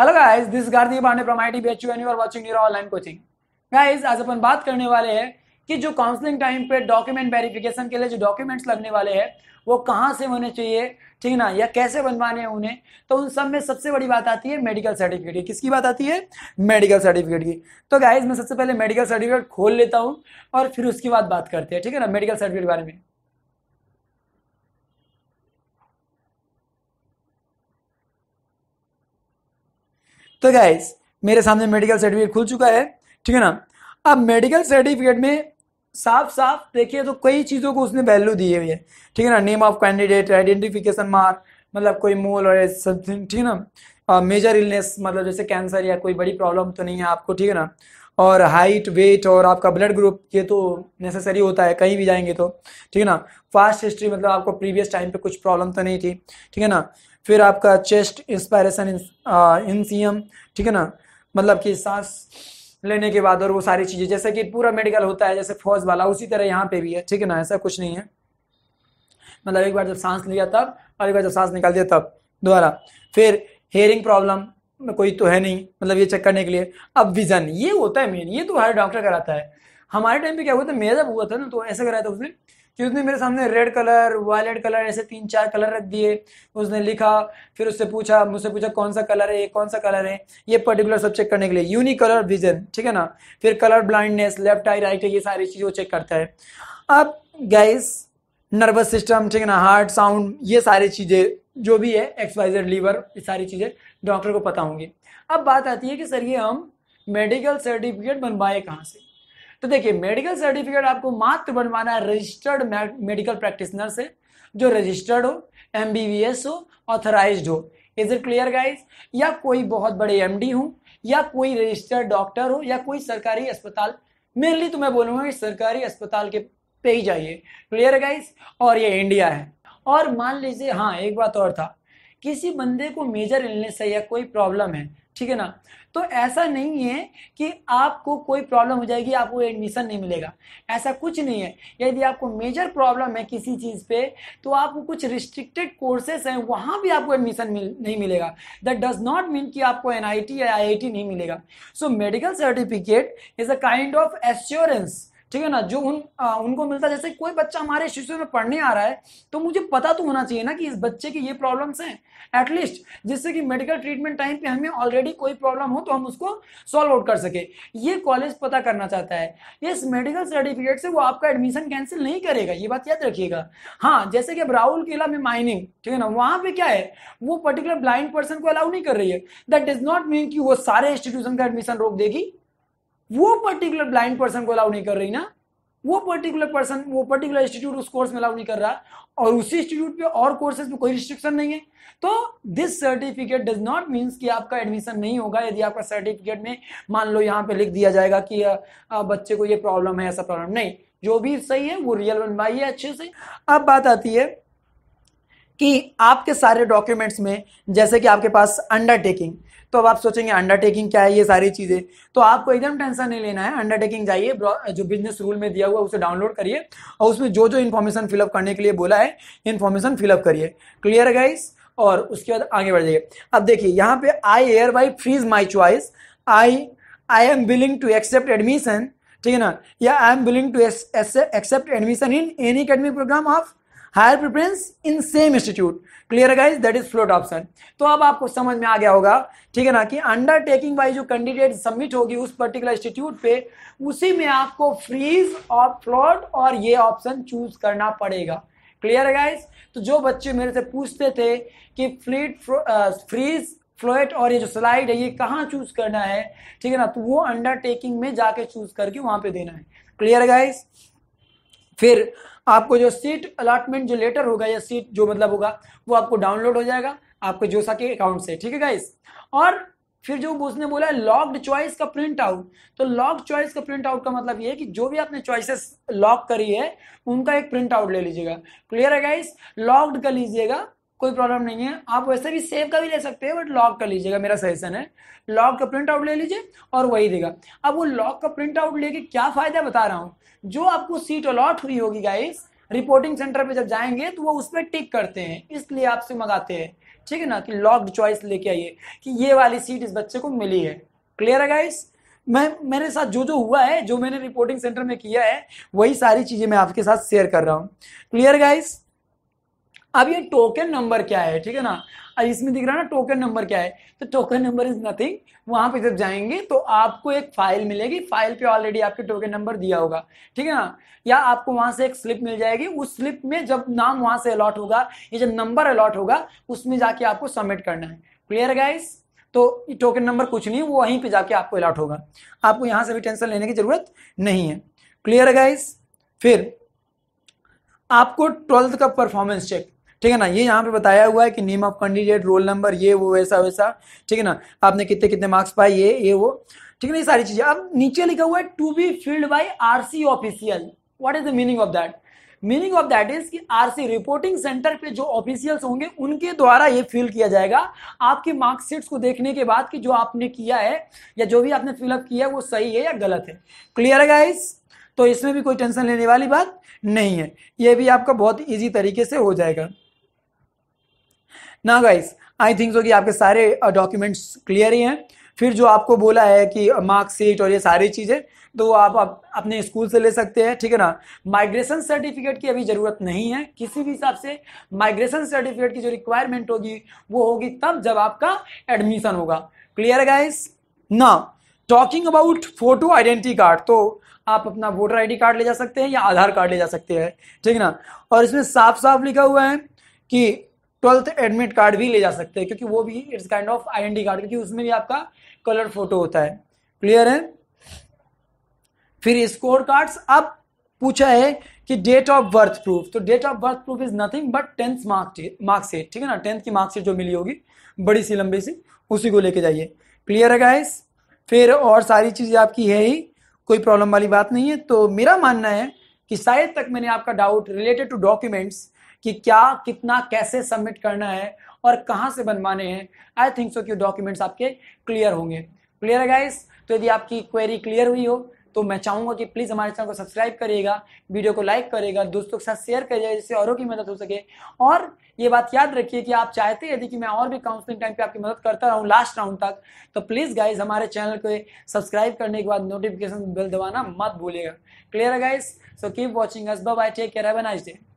hello guys this Gardi Pandey from IT BHU and you are watching न्यूर online coaching guys आज अपन बात करने वाले हैं कि जो काउंसलिंग टाइम पे डॉक्यूमेंट वेरिफिकेशन के लिए जो डॉक्यूमेंट्स लगने वाले हैं वो कहाँ से होने चाहिए ठीक ना या कैसे बनवाने हैं उन्हें तो उन सब में सबसे बड़ी बात आती है मेडिकल सर्टिफिकेट की किसकी बात आती है मेडिकल सर्टिफिकेट की तो गाइज मैं सबसे पहले मेडिकल सर्टिफिकेट खोल लेता हूँ और फिर उसके बाद बात करते हैं ठीक है ना मेडिकल सर्टिफिकेट के बारे में तो गाइस मेरे सामने मेडिकल सर्टिफिकेट खुल चुका है ठीक है ना अब मेडिकल सर्टिफिकेट में साफ साफ देखिए तो कई चीज़ों को उसने वैल्यू दी हुई है ठीक है ना name of candidate identification mark मतलब कोई मोल और समथिंग ठीक है ना मेजर इलनेस मतलब जैसे कैंसर या कोई बड़ी प्रॉब्लम तो नहीं है आपको ठीक है ना और हाइट वेट और आपका ब्लड ग्रुप ये तो नेसेसरी होता है कहीं भी जाएंगे तो ठीक है ना फास्ट हिस्ट्री मतलब आपको प्रीवियस टाइम पे कुछ प्रॉब्लम तो नहीं थी ठीक है ना फिर आपका चेस्ट इंस्पायरेशन इंसियम ठीक है ना मतलब कि सांस लेने के बाद और वो सारी चीज़ें जैसे कि पूरा मेडिकल होता है जैसे फौज वाला उसी तरह यहाँ पे भी है ठीक है ना ऐसा कुछ नहीं है मतलब एक बार जब सांस लिया तब और एक बार जब सांस निकाल दिया तब दोबारा फिर हेयरिंग प्रॉब्लम कोई तो है नहीं मतलब ये चेक करने के लिए अब विज़न ये होता है मेन ये तो हर डॉक्टर कराता है हमारे टाइम पे क्या हुआ था मेरा हुआ था ना तो ऐसा कराया था उसने कि उसने मेरे सामने रेड कलर वायलेट कलर ऐसे तीन चार कलर रख दिए उसने लिखा फिर उससे पूछा मुझसे पूछा कौन सा कलर है ये कौन सा कलर है ये पर्टिकुलर सब चेक करने के लिए यूनिक कलर विजन ठीक है ना फिर colour blindness left eye right eye ये सारी चीज़ वो चेक करता है अब गैस नर्वस सिस्टम ठीक है ना हार्ट साउंड ये सारी चीज़ें जो भी है एक्सवाइजेड लीवर ये सारी चीज़ें डॉक्टर को पता होंगी अब बात आती है कि सर ये हम मेडिकल सर्टिफिकेट बनवाए कहाँ से तो देखिए मेडिकल सर्टिफिकेट आपको मात्र बनवाना है रजिस्टर्ड मेडिकल प्रैक्टिशनर से जो रजिस्टर्ड हो एम हो ऑथराइज हो इज इट क्लियर गाइज या कोई बहुत बड़े एम डी हो या कोई रजिस्टर्ड डॉक्टर हो या कोई सरकारी अस्पताल मेनली तो मैं बोलूंगा कि सरकारी अस्पताल के पे ही जाइए क्लियर है गाइज और ये इंडिया है और मान लीजिए हाँ एक बात और था किसी बंदे को मेजर इलनेस है या कोई प्रॉब्लम है ठीक है ना तो ऐसा नहीं है कि आपको कोई प्रॉब्लम हो जाएगी आपको एडमिशन नहीं मिलेगा ऐसा कुछ नहीं है यदि आपको मेजर प्रॉब्लम है किसी चीज़ पे तो आपको कुछ रिस्ट्रिक्टेड कोर्सेस हैं वहां भी आपको एडमिशन मिल नहीं मिलेगा दैट डज नॉट मीन कि आपको एन या आई नहीं मिलेगा so medical certificate is a kind of assurance ठीक है ना जो उन आ, उनको मिलता है जैसे कोई बच्चा हमारे शिशु में पढ़ने आ रहा है तो मुझे पता तो होना चाहिए ना कि इस बच्चे की ये प्रॉब्लम्स हैं एटलीस्ट जिससे कि मेडिकल ट्रीटमेंट टाइम पे हमें ऑलरेडी कोई प्रॉब्लम हो तो हम उसको सॉल्व आउट कर सके ये कॉलेज पता करना चाहता है इस मेडिकल सर्टिफिकेट से वो आपका एडमिशन कैंसिल नहीं करेगा ये बात याद रखिएगा हाँ जैसे कि अब राहुल केला में माइनिंग ठीक है ना वहां पर क्या है वो पर्टिकुलर ब्लाइंड पर्सन को अलाउ नहीं कर रही है दैट डज नॉट मीन कि वो सारे इंस्टीट्यूशन का एडमिशन रोक देगी वो पर्टिकुलर ब्लाइंड पर्सन को अलाउ नहीं कर रही ना वो पर्टिकुलर पर्सन वो पर्टिकुलर इंस्टीट्यूट उस कोर्स में अलाउ नहीं कर रहा और उसी इंस्टीट्यूट पे और कोर्सेज में कोई रिस्ट्रिक्शन नहीं है तो this certificate does not means कि आपका एडमिशन नहीं होगा यदि आपका सर्टिफिकेट में मान लो यहाँ पे लिख दिया जाएगा कि आ, आ, बच्चे को ये प्रॉब्लम है ऐसा प्रॉब्लम नहीं जो भी सही है वो रियल बनवाइए अच्छे से अब बात आती है कि आपके सारे डॉक्यूमेंट्स में जैसे कि आपके पास अंडरटेकिंग तो अब आप सोचेंगे अंडरटेकिंग क्या है ये सारी चीज़ें तो आपको एकदम टेंशन नहीं लेना है अंडरटेकिंग जाइए जो बिजनेस रूल में दिया हुआ उसे डाउनलोड करिए और उसमें जो जो इन्फॉर्मेशन फिलअप करने के लिए बोला है इन्फॉर्मेशन फिलअप करिए क्लियर है गाइस और उसके बाद आगे बढ़ जाइए अब देखिए यहाँ पे I hereby freeze my choice I I am willing to accept admission ठीक है ना या I am willing to accept admission in any academic programme of higher preference in same institute clear है guys that is float option तो अब आपको समझ में आ गया होगा ठीक है ना कि अंडरटेकिंग वाइज जो कैंडिडेट सबमिट होगी उस पर्टिकुलर इंस्टीट्यूट पे उसी में आपको फ्रीज और फ्लोट और ये ऑप्शन चूज करना पड़ेगा क्लियर है गाइज तो जो बच्चे मेरे से पूछते थे कि फ्लीट फ्रीज फ्लोएट और ये जो स्लाइड है ये कहाँ चूज करना है ठीक है ना तो वो अंडरटेकिंग में जाके चूज करके वहां पे देना है क्लियर है गाइज फिर आपको जो सीट अलाटमेंट जो लेटर होगा या सीट जो मतलब होगा वो आपको डाउनलोड हो जाएगा आपके जोसा के अकाउंट से ठीक है गाइस और फिर जो उसने बोला लॉक्ड चॉइस का प्रिंट आउट तो लॉक चॉइस का प्रिंट आउट का मतलब ये है कि जो भी आपने चॉइसेस लॉक करी है उनका एक प्रिंट आउट ले लीजिएगा क्लियर है गाइस लॉक्ड कर लीजिएगा कोई प्रॉब्लम नहीं है आप वैसे भी सेव का भी ले सकते हैं बट लॉक कर लीजिएगा मेरा सजेशन है लॉक का प्रिंट आउट ले लीजिए और वही देगा अब वो लॉक का प्रिंट आउट लेके क्या फायदा बता रहा हूँ जो आपको सीट अलॉट हुई होगी गाइस रिपोर्टिंग सेंटर पे जब जाएंगे तो वो उस पर टिक करते हैं इसलिए आपसे मंगाते हैं ठीक है ना कि लॉक्ड चॉइस लेके आइए कि ये वाली सीट इस बच्चे को मिली है क्लियर है गाइस मैं मेरे साथ जो जो हुआ है जो मैंने रिपोर्टिंग सेंटर में किया है वही सारी चीज़ें मैं आपके साथ शेयर कर रहा हूँ क्लियर गाइस अब ये टोकन नंबर क्या है ठीक है ना इसमें दिख रहा है ना टोकन नंबर क्या है तो टोकन नंबर इज नथिंग वहां पे जब जाएंगे तो आपको एक फाइल मिलेगी फाइल पे ऑलरेडी आपके टोकन नंबर दिया होगा ठीक है ना या आपको वहां से एक स्लिप मिल जाएगी उस स्लिप में जब नाम वहां से अलॉट होगा ये जब नंबर अलॉट होगा उसमें जाके आपको सबमिट करना है क्लियर गाइस तो टोकन नंबर कुछ नहीं वो वहीं पे जाके आपको अलॉट होगा आपको यहां से भी टेंशन लेने की जरूरत नहीं है क्लियर गाइस फिर आपको ट्वेल्थ का परफॉर्मेंस चेक ठीक है ना ये यहाँ पे बताया हुआ है कि name of candidate roll number ये वो वैसा वैसा ठीक है ना आपने कितने कितने मार्क्स पाए ये ये वो ठीक है ना ये सारी चीजें अब नीचे लिखा हुआ है to be filled by R C official what is the meaning of that meaning of that is कि आरसी रिपोर्टिंग सेंटर पे जो ऑफिशियल्स होंगे उनके द्वारा ये फिल किया जाएगा आपकी मार्कशीट्स को देखने के बाद कि जो आपने किया है या जो भी आपने फिलअप किया है वो सही है या गलत है क्लियर है गाइस तो इसमें भी कोई टेंशन लेने वाली बात नहीं है ये भी आपका बहुत ईजी तरीके से हो जाएगा ना गाइस आई थिंक सो कि आपके सारे डॉक्यूमेंट्स uh, क्लियर ही हैं फिर जो आपको बोला है कि मार्कशीट uh, और ये सारी चीज़ें तो आप, अपने स्कूल से ले सकते हैं ठीक है ना माइग्रेशन सर्टिफिकेट की अभी ज़रूरत नहीं है किसी भी हिसाब से माइग्रेशन सर्टिफिकेट की जो रिक्वायरमेंट होगी वो होगी तब जब आपका एडमिशन होगा क्लियर है गाइस ना talking about photo identity card तो आप अपना वोटर आईडी कार्ड ले जा सकते हैं या आधार कार्ड ले जा सकते हैं ठीक है ना और इसमें साफ साफ लिखा हुआ है कि ट्वेल्थ एडमिट कार्ड भी ले जा सकते हैं क्योंकि वो भी it's kind of IND card क्योंकि उसमें भी आपका कलर फोटो होता है क्लियर है फिर स्कोर कार्ड्स अब पूछा है कि डेट ऑफ बर्थ प्रूफ तो date of birth proof is nothing but tenth marksheet ठीक है ना टेंथ की मार्कशीट जो मिली होगी बड़ी सी लंबी सी उसी को लेके जाइए क्लियर है गाइस फिर और सारी चीज़ें आपकी है ही कोई प्रॉब्लम वाली बात नहीं है तो मेरा मानना है कि शायद तक मैंने आपका डाउट रिलेटेड टू डॉक्यूमेंट्स कि क्या कितना कैसे सबमिट करना है और कहाँ से बनवाने हैं आई थिंक सो कि डॉक्यूमेंट्स आपके क्लियर होंगे क्लियर है गाइस तो यदि आपकी क्वेरी क्लियर हुई हो तो मैं चाहूंगा कि प्लीज़ हमारे चैनल को सब्सक्राइब करिएगा वीडियो को लाइक करेगा दोस्तों के साथ शेयर करिएगा जिससे औरों की मदद हो सके और ये बात याद रखिए कि आप चाहते हैं यदि कि मैं और भी काउंसलिंग टाइम पे आपकी मदद करता रहूं लास्ट राउंड तक तो प्लीज़ गाइज हमारे चैनल को सब्सक्राइब करने के बाद नोटिफिकेशन बिल दबाना मत भूलिएगा क्लियर है guys so keep watching us bye take care nice day